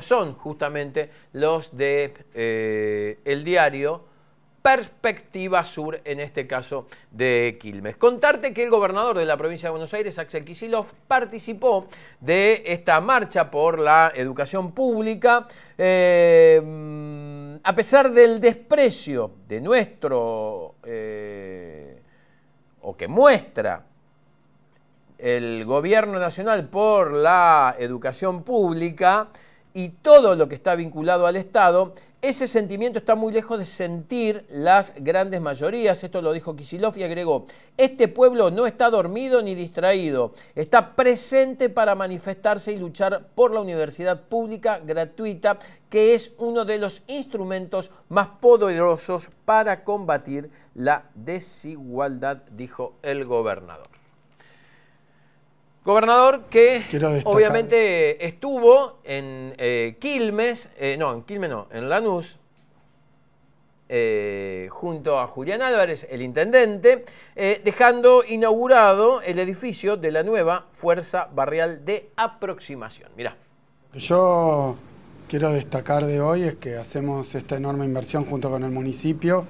son justamente los de eh, el diario Perspectiva Sur, en este caso de Quilmes. Contarte que el gobernador de la provincia de Buenos Aires, Axel Kisilov, participó de esta marcha por la educación pública. Eh, a pesar del desprecio de nuestro, eh, o que muestra el gobierno nacional por la educación pública, y todo lo que está vinculado al Estado, ese sentimiento está muy lejos de sentir las grandes mayorías. Esto lo dijo Kisilov y agregó, este pueblo no está dormido ni distraído, está presente para manifestarse y luchar por la universidad pública gratuita, que es uno de los instrumentos más poderosos para combatir la desigualdad, dijo el gobernador. Gobernador que obviamente estuvo en eh, Quilmes, eh, no, en Quilmes no, en Lanús, eh, junto a Julián Álvarez, el intendente, dejando inaugurado el edificio de la nueva Fuerza Barrial de Aproximación. Mirá. Yo quiero destacar de hoy es que hacemos esta enorme inversión junto con el municipio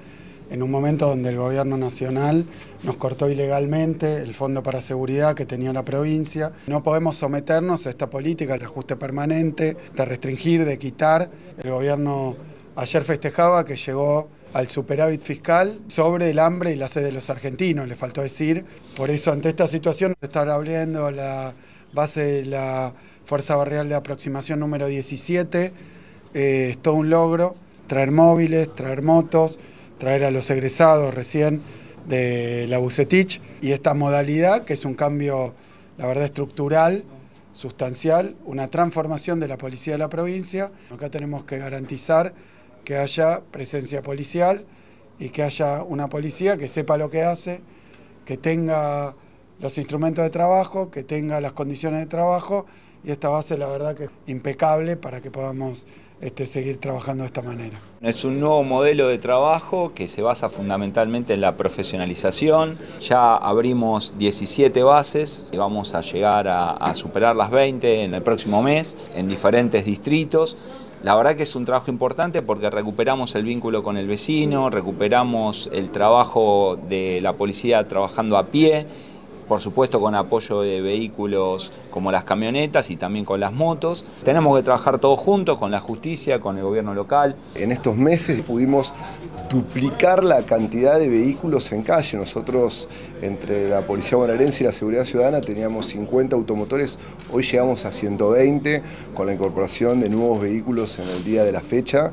en un momento donde el gobierno nacional nos cortó ilegalmente el fondo para seguridad que tenía la provincia. No podemos someternos a esta política del ajuste permanente, de restringir, de quitar. El gobierno ayer festejaba que llegó al superávit fiscal sobre el hambre y la sed de los argentinos, le faltó decir. Por eso, ante esta situación, estar abriendo la base de la Fuerza Barrial de Aproximación número 17 eh, es todo un logro. Traer móviles, traer motos traer a los egresados recién de la Bucetich y esta modalidad que es un cambio, la verdad, estructural, sustancial, una transformación de la policía de la provincia. Acá tenemos que garantizar que haya presencia policial y que haya una policía que sepa lo que hace, que tenga los instrumentos de trabajo, que tenga las condiciones de trabajo y esta base la verdad que es impecable para que podamos este, seguir trabajando de esta manera. Es un nuevo modelo de trabajo que se basa fundamentalmente en la profesionalización. Ya abrimos 17 bases y vamos a llegar a, a superar las 20 en el próximo mes en diferentes distritos. La verdad que es un trabajo importante porque recuperamos el vínculo con el vecino, recuperamos el trabajo de la policía trabajando a pie por supuesto con apoyo de vehículos como las camionetas y también con las motos. Tenemos que trabajar todos juntos con la justicia, con el gobierno local. En estos meses pudimos duplicar la cantidad de vehículos en calle. Nosotros, entre la Policía Bonaerense y la Seguridad Ciudadana, teníamos 50 automotores, hoy llegamos a 120 con la incorporación de nuevos vehículos en el día de la fecha.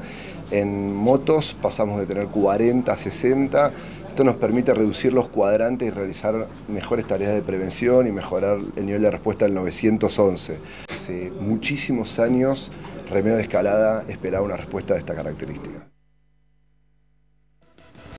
En motos pasamos de tener 40 a 60. Esto nos permite reducir los cuadrantes y realizar mejores tareas de prevención y mejorar el nivel de respuesta del 911. Hace muchísimos años, Remedio de Escalada esperaba una respuesta de esta característica.